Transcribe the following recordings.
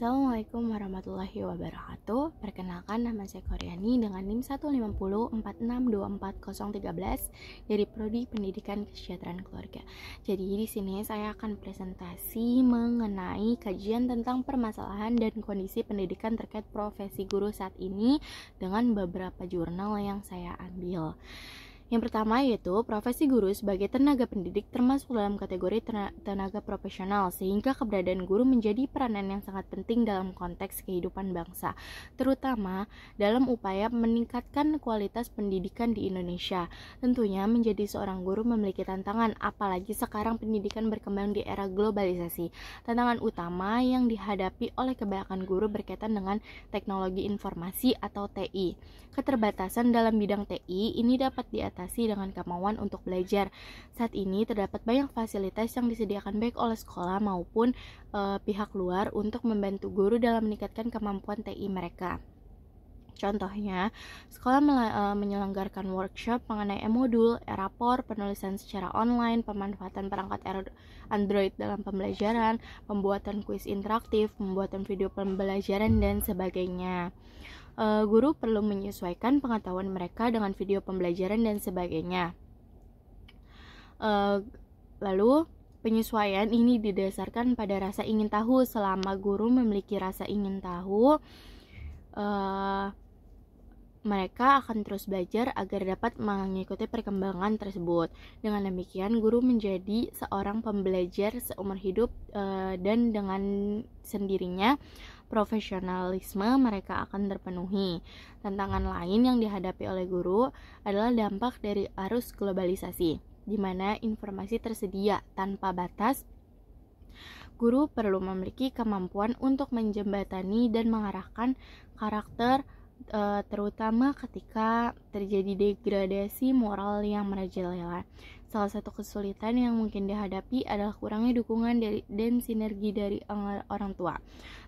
Assalamualaikum warahmatullahi wabarakatuh Perkenalkan nama saya Koryani dengan NIM 1504624013 Dari Prodi Pendidikan Kesejahteraan Keluarga Jadi di sini saya akan presentasi mengenai kajian tentang permasalahan dan kondisi pendidikan terkait profesi guru saat ini Dengan beberapa jurnal yang saya ambil yang pertama yaitu profesi guru sebagai tenaga pendidik termasuk dalam kategori tenaga profesional sehingga keberadaan guru menjadi peranan yang sangat penting dalam konteks kehidupan bangsa, terutama dalam upaya meningkatkan kualitas pendidikan di Indonesia. Tentunya menjadi seorang guru memiliki tantangan apalagi sekarang pendidikan berkembang di era globalisasi. Tantangan utama yang dihadapi oleh kebanyakan guru berkaitan dengan teknologi informasi atau TI. Keterbatasan dalam bidang TI ini dapat diatasi beradaptasi dengan kemauan untuk belajar. Saat ini terdapat banyak fasilitas yang disediakan baik oleh sekolah maupun e, pihak luar untuk membantu guru dalam meningkatkan kemampuan TI mereka. Contohnya, sekolah eh, menyelenggarakan workshop mengenai e-modul, e-rapor, penulisan secara online, pemanfaatan perangkat Android dalam pembelajaran, pembuatan kuis interaktif, pembuatan video pembelajaran, dan sebagainya uh, guru perlu menyesuaikan pengetahuan mereka dengan video pembelajaran dan sebagainya. Uh, lalu, penyesuaian ini didasarkan pada rasa ingin tahu. Selama guru memiliki rasa ingin tahu, uh, mereka akan terus belajar agar dapat mengikuti perkembangan tersebut. Dengan demikian, guru menjadi seorang pembelajar seumur hidup dan dengan sendirinya profesionalisme mereka akan terpenuhi. Tantangan lain yang dihadapi oleh guru adalah dampak dari arus globalisasi, di mana informasi tersedia tanpa batas. Guru perlu memiliki kemampuan untuk menjembatani dan mengarahkan karakter Eh, terutama ketika terjadi degradasi moral yang merajalela. Salah satu kesulitan yang mungkin dihadapi adalah kurangnya dukungan dari, dan sinergi dari orang tua.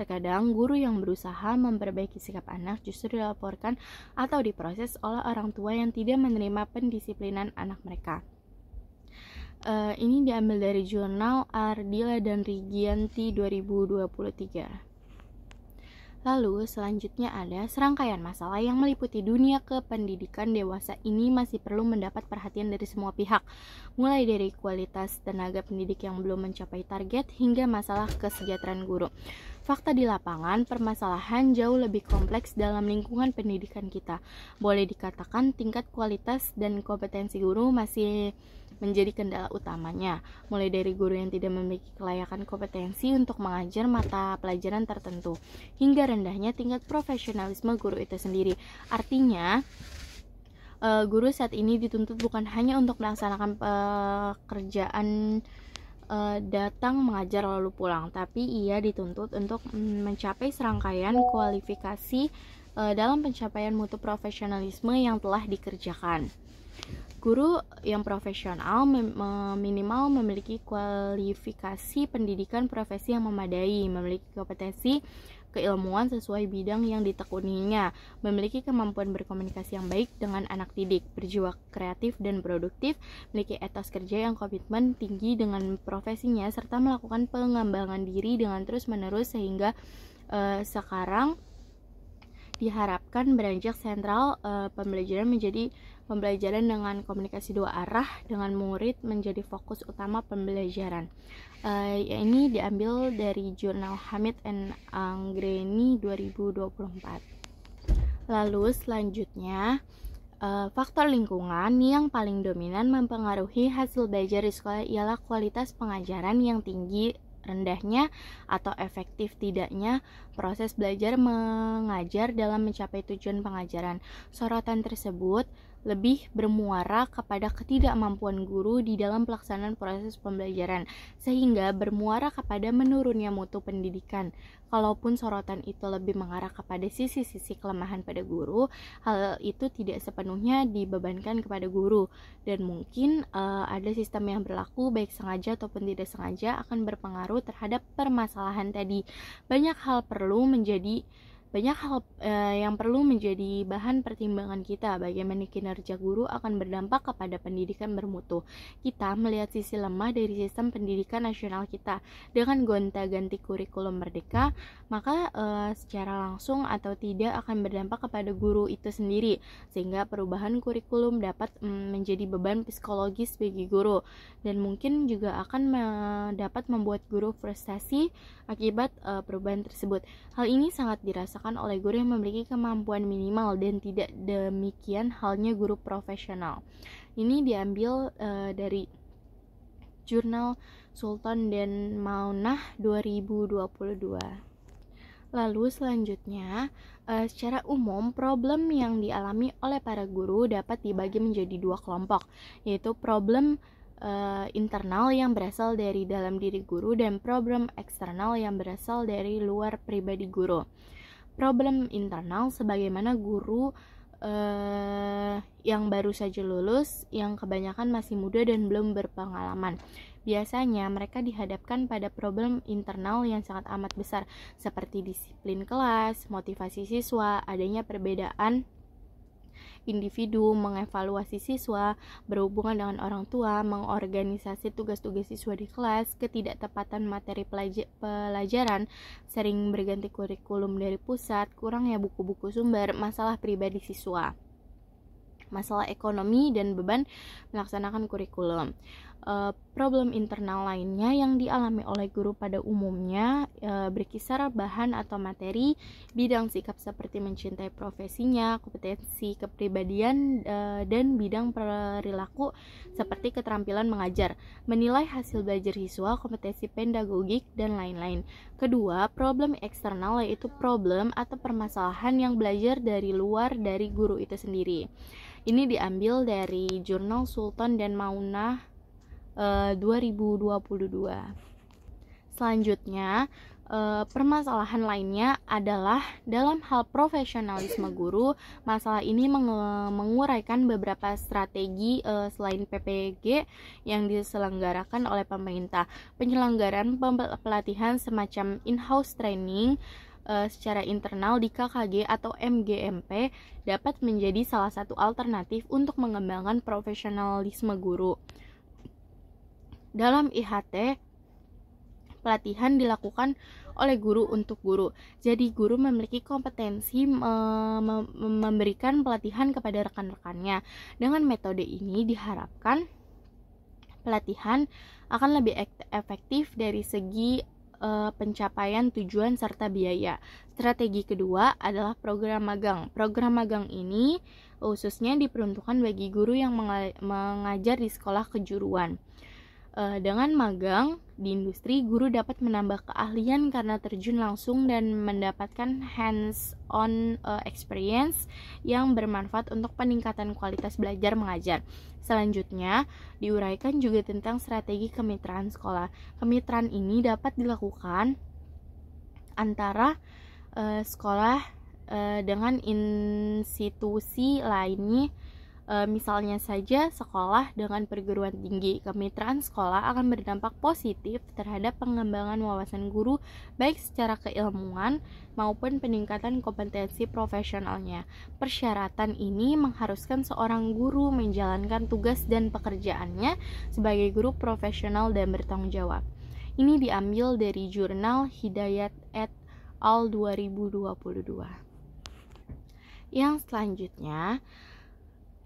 Terkadang guru yang berusaha memperbaiki sikap anak justru dilaporkan atau diproses oleh orang tua yang tidak menerima pendisiplinan anak mereka. Uh, ini diambil dari jurnal Ardila dan Rigianti 2023. Lalu, selanjutnya ada serangkaian masalah yang meliputi dunia kependidikan dewasa ini masih perlu mendapat perhatian dari semua pihak, mulai dari kualitas tenaga pendidik yang belum mencapai target hingga masalah kesejahteraan guru. Fakta di lapangan, permasalahan jauh lebih kompleks dalam lingkungan pendidikan kita. Boleh dikatakan tingkat kualitas dan kompetensi guru masih menjadi kendala utamanya, mulai dari guru yang tidak memiliki kelayakan kompetensi untuk mengajar mata pelajaran tertentu, hingga rendahnya tingkat profesionalisme guru itu sendiri. Artinya, eh, guru saat ini dituntut bukan hanya untuk melaksanakan pekerjaan eh, uh, uh, datang mengajar lalu pulang, tapi ia dituntut untuk mm, mencapai serangkaian kualifikasi uh, dalam pencapaian mutu profesionalisme yang telah dikerjakan. Guru yang profesional minimal memiliki kualifikasi pendidikan profesi yang memadai, memiliki kompetensi keilmuan sesuai bidang yang ditekuninya, memiliki kemampuan berkomunikasi yang baik dengan anak didik, berjiwa kreatif dan produktif, memiliki etos kerja yang komitmen tinggi dengan profesinya, serta melakukan pengembangan diri dengan terus-menerus sehingga uh, sekarang diharapkan beranjak sentral uh, pembelajaran menjadi Pembelajaran dengan komunikasi dua arah dengan murid menjadi fokus utama pembelajaran. Uh, ya ini diambil dari jurnal Hamid and Anggreni 2024. Lalu selanjutnya uh, faktor lingkungan yang paling dominan mempengaruhi hasil belajar di sekolah ialah kualitas pengajaran yang tinggi rendahnya atau efektif tidaknya proses belajar mengajar dalam mencapai tujuan pengajaran. Sorotan tersebut lebih bermuara kepada ketidakmampuan guru di dalam pelaksanaan proses pembelajaran, sehingga bermuara kepada menurunnya mutu pendidikan. Kalaupun sorotan itu lebih mengarah kepada sisi-sisi kelemahan pada guru, hal itu tidak sepenuhnya dibebankan kepada guru, dan mungkin uh, ada sistem yang berlaku, baik sengaja ataupun tidak sengaja, akan berpengaruh terhadap permasalahan tadi. Banyak hal perlu menjadi banyak hal uh, yang perlu menjadi bahan pertimbangan kita bagaimana kinerja guru akan berdampak kepada pendidikan bermutu. Kita melihat sisi lemah dari sistem pendidikan nasional kita dengan gonta-ganti kurikulum merdeka, maka uh, secara langsung atau tidak akan berdampak kepada guru itu sendiri sehingga perubahan kurikulum dapat um, menjadi beban psikologis bagi guru dan mungkin juga akan me dapat membuat guru frustasi akibat uh, perubahan tersebut. Hal ini sangat dirasa dirasakan oleh guru yang memiliki kemampuan minimal dan tidak demikian halnya guru profesional. Ini diambil uh, dari jurnal Sultan dan Maunah 2022. Lalu selanjutnya, uh, secara umum problem yang dialami oleh para guru dapat dibagi menjadi dua kelompok, yaitu problem eh, internal yang berasal dari dalam diri guru dan problem eksternal yang berasal dari luar pribadi guru problem internal sebagaimana guru eh, yang baru saja lulus yang kebanyakan masih muda dan belum berpengalaman. Biasanya mereka dihadapkan pada problem internal yang sangat amat besar seperti disiplin kelas, motivasi siswa, adanya perbedaan individu, mengevaluasi siswa, berhubungan dengan orang tua, mengorganisasi tugas-tugas siswa di kelas, ketidaktepatan materi pelajaran, sering berganti kurikulum dari pusat, kurangnya buku-buku sumber, masalah pribadi siswa masalah ekonomi dan beban melaksanakan kurikulum uh, problem internal lainnya yang dialami oleh guru pada umumnya uh, berkisar bahan atau materi, bidang sikap seperti mencintai profesinya, kompetensi kepribadian, uh, dan bidang perilaku seperti keterampilan mengajar, menilai hasil belajar siswa, kompetensi pedagogik, dan lain-lain. Kedua, problem eksternal yaitu problem atau permasalahan yang belajar dari luar dari guru itu sendiri. Ini diambil dari jurnal Sultan dan Maunah 2022. Eh, Selanjutnya, uh, permasalahan lainnya adalah dalam hal profesionalisme guru, masalah ini meng menguraikan beberapa strategi uh, selain PPG yang diselenggarakan oleh pemerintah. Penyelenggaraan pelatihan semacam in-house training secara internal di KKG atau MGMP dapat menjadi salah satu alternatif untuk mengembangkan profesionalisme guru. Dalam IHT, pelatihan dilakukan oleh guru untuk guru. Jadi guru memiliki kompetensi memberikan pelatihan kepada rekan-rekannya. Dengan metode ini diharapkan pelatihan akan lebih efektif dari segi e, pencapaian tujuan serta biaya. Strategi kedua adalah program magang. Program magang ini khususnya diperuntukkan bagi guru yang mengajar di sekolah kejuruan. Eh, dengan magang di industri, guru dapat menambah keahlian karena terjun langsung dan mendapatkan hands-on uh, experience yang bermanfaat untuk peningkatan kualitas belajar mengajar. Selanjutnya, diuraikan juga tentang strategi kemitraan sekolah. Kemitraan ini dapat dilakukan antara uh, sekolah uh, dengan institusi lainnya Eh, misalnya saja sekolah dengan perguruan tinggi, kemitraan sekolah akan berdampak positif terhadap pengembangan wawasan guru baik secara keilmuan maupun peningkatan kompetensi profesionalnya. Persyaratan ini mengharuskan seorang guru menjalankan tugas dan pekerjaannya sebagai guru profesional dan bertanggung jawab. Ini diambil dari jurnal Hidayat et al 2022. Yang selanjutnya,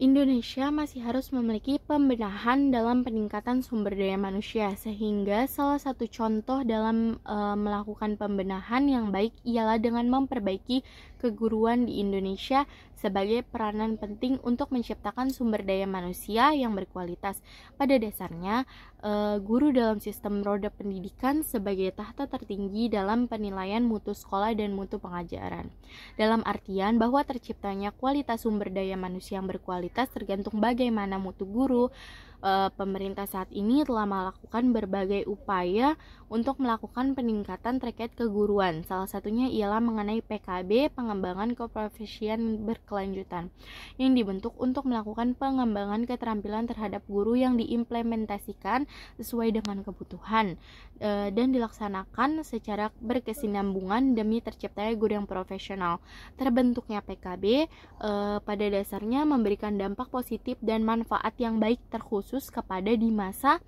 Indonesia masih harus memiliki pembenahan dalam peningkatan sumber daya manusia, sehingga salah satu contoh dalam e, melakukan pembenahan yang baik ialah dengan memperbaiki keguruan di Indonesia sebagai peranan penting untuk menciptakan sumber daya manusia yang berkualitas. Pada dasarnya, eh, guru dalam sistem roda pendidikan sebagai tahta tertinggi dalam penilaian mutu sekolah dan mutu pengajaran. Dalam artian bahwa terciptanya kualitas sumber daya manusia yang berkualitas tergantung bagaimana mutu guru, Eh, pemerintah saat ini telah melakukan berbagai upaya untuk melakukan peningkatan terkait keguruan. Salah satunya ialah mengenai PKB, pengembangan keprofesian berkelanjutan, yang dibentuk untuk melakukan pengembangan keterampilan terhadap guru yang diimplementasikan sesuai dengan kebutuhan eh, dan dilaksanakan secara berkesinambungan demi terciptanya guru yang profesional. Terbentuknya PKB eh, pada dasarnya memberikan dampak positif dan manfaat yang baik terkhusus khusus kepada di masa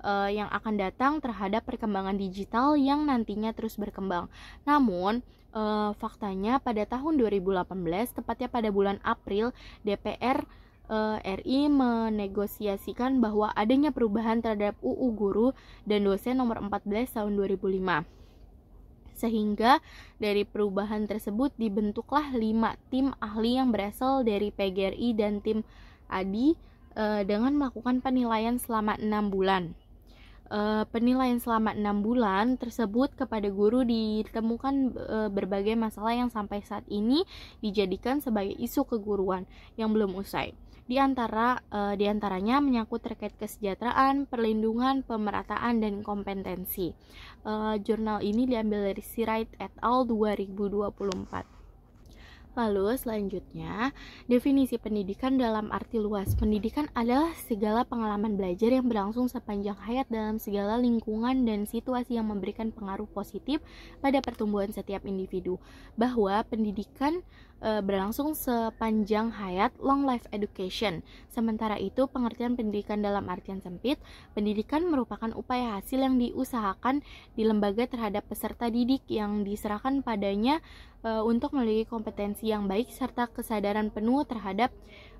uh, yang akan datang terhadap perkembangan digital yang nantinya terus berkembang. Namun, uh, faktanya pada tahun 2018, tepatnya pada bulan April, DPR eh, RI menegosiasikan bahwa adanya perubahan terhadap UU Guru dan Dosen nomor 14 tahun 2005 sehingga dari perubahan tersebut dibentuklah 5 tim ahli yang berasal dari PGRI dan tim ADI uh, dengan melakukan penilaian selama enam bulan. Uh, penilaian selama enam bulan tersebut kepada guru ditemukan uh, berbagai masalah yang sampai saat ini dijadikan sebagai isu keguruan yang belum usai. Di antara uh, di antaranya menyangkut terkait kesejahteraan, perlindungan, pemerataan dan kompetensi. Jurnal ini diambil dari Sirait et al 2024. Lalu selanjutnya, definisi pendidikan dalam arti luas. Pendidikan adalah segala pengalaman belajar yang berlangsung sepanjang hayat dalam segala lingkungan dan situasi yang memberikan pengaruh positif pada pertumbuhan setiap individu. Bahwa pendidikan Eh, berlangsung sepanjang hayat long life education. Sementara itu, pengertian pendidikan dalam artian sempit, pendidikan merupakan upaya hasil yang diusahakan di lembaga terhadap peserta didik yang diserahkan padanya e, untuk memiliki kompetensi yang baik serta kesadaran penuh terhadap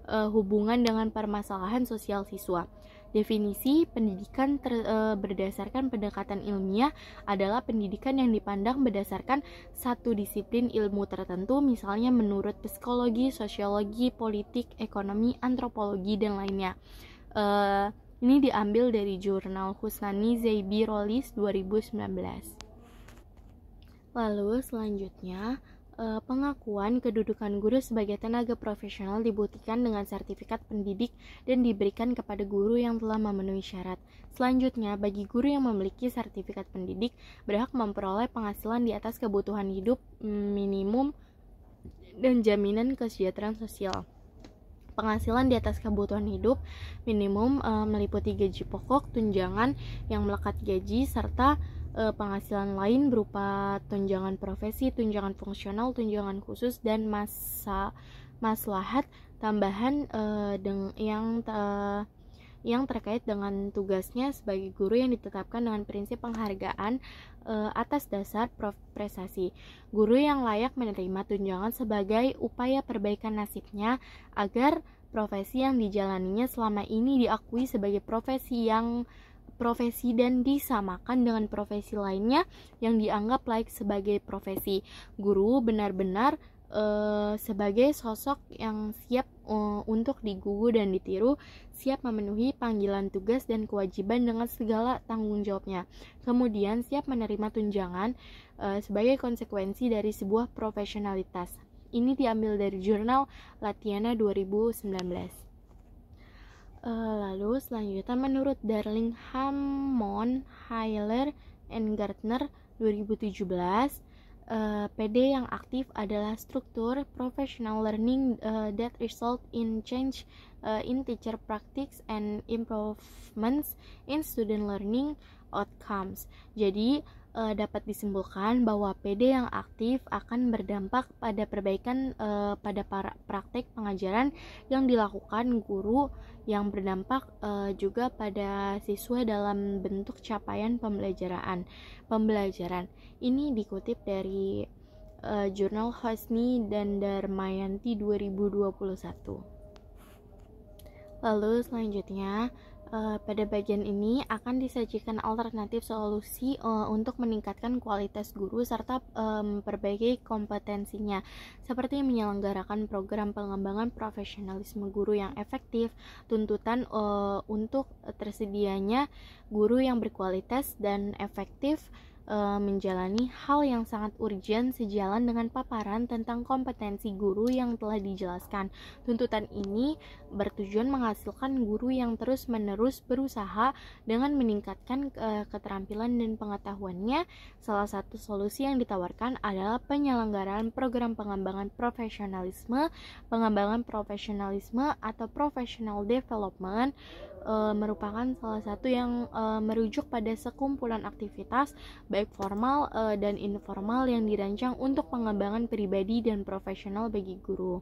e, hubungan dengan permasalahan sosial siswa. Definisi pendidikan ter, e, berdasarkan pendekatan ilmiah adalah pendidikan yang dipandang berdasarkan satu disiplin ilmu tertentu, misalnya menurut psikologi, sosiologi, politik, ekonomi, antropologi, dan lainnya. E, ini diambil dari jurnal Husnani Zaibi Rolis 2019. Lalu selanjutnya, Eh, pengakuan kedudukan guru sebagai tenaga profesional dibuktikan dengan sertifikat pendidik dan diberikan kepada guru yang telah memenuhi syarat. Selanjutnya, bagi guru yang memiliki sertifikat pendidik berhak memperoleh penghasilan di atas kebutuhan hidup mm, minimum dan jaminan kesejahteraan sosial penghasilan di atas kebutuhan hidup minimum eh, meliputi gaji pokok, tunjangan yang melekat gaji serta uh, penghasilan lain berupa tunjangan profesi, tunjangan fungsional, tunjangan khusus dan masa maslahat tambahan uh, deng, yang uh, yang terkait dengan tugasnya sebagai guru yang ditetapkan dengan prinsip penghargaan e, atas dasar prestasi. Guru yang layak menerima tunjangan sebagai upaya perbaikan nasibnya agar profesi yang dijalaninya selama ini diakui sebagai profesi yang profesi dan disamakan dengan profesi lainnya yang dianggap layak sebagai profesi. Guru benar-benar Uh, sebagai sosok yang siap uh, untuk digugu dan ditiru, siap memenuhi panggilan tugas dan kewajiban dengan segala tanggung jawabnya. Kemudian siap menerima tunjangan uh, sebagai konsekuensi dari sebuah profesionalitas. Ini diambil dari jurnal Latiana 2019. Eh, lalu selanjutnya menurut Darling Hammond, Heiler, and Gardner 2017 PD yang aktif adalah struktur professional learning eh, that result in change eh, in teacher practice and improvements in student learning outcomes. Jadi, e, dapat disimpulkan bahwa PD yang aktif akan berdampak pada perbaikan e, pada para praktek pengajaran yang dilakukan guru yang berdampak e, juga pada siswa dalam bentuk capaian pembelajaran. Pembelajaran ini dikutip dari e, jurnal Hosni dan Darmayanti 2021. Lalu selanjutnya Uh, pada bagian ini akan disajikan alternatif solusi uh, untuk meningkatkan kualitas guru serta eh, memperbaiki um, kompetensinya, seperti menyelenggarakan program pengembangan profesionalisme guru yang efektif, tuntutan uh, untuk tersedianya guru yang berkualitas dan efektif, e, menjalani hal yang sangat urgent sejalan dengan paparan tentang kompetensi guru yang telah dijelaskan. Tuntutan ini bertujuan menghasilkan guru yang terus-menerus berusaha dengan meningkatkan e, keterampilan dan pengetahuannya. Salah satu solusi yang ditawarkan adalah penyelenggaraan program pengembangan profesionalisme, pengembangan profesionalisme atau professional development e, merupakan salah satu yang e, merujuk pada sekumpulan aktivitas baik formal e, dan informal yang dirancang untuk pengembangan pribadi dan profesional bagi guru.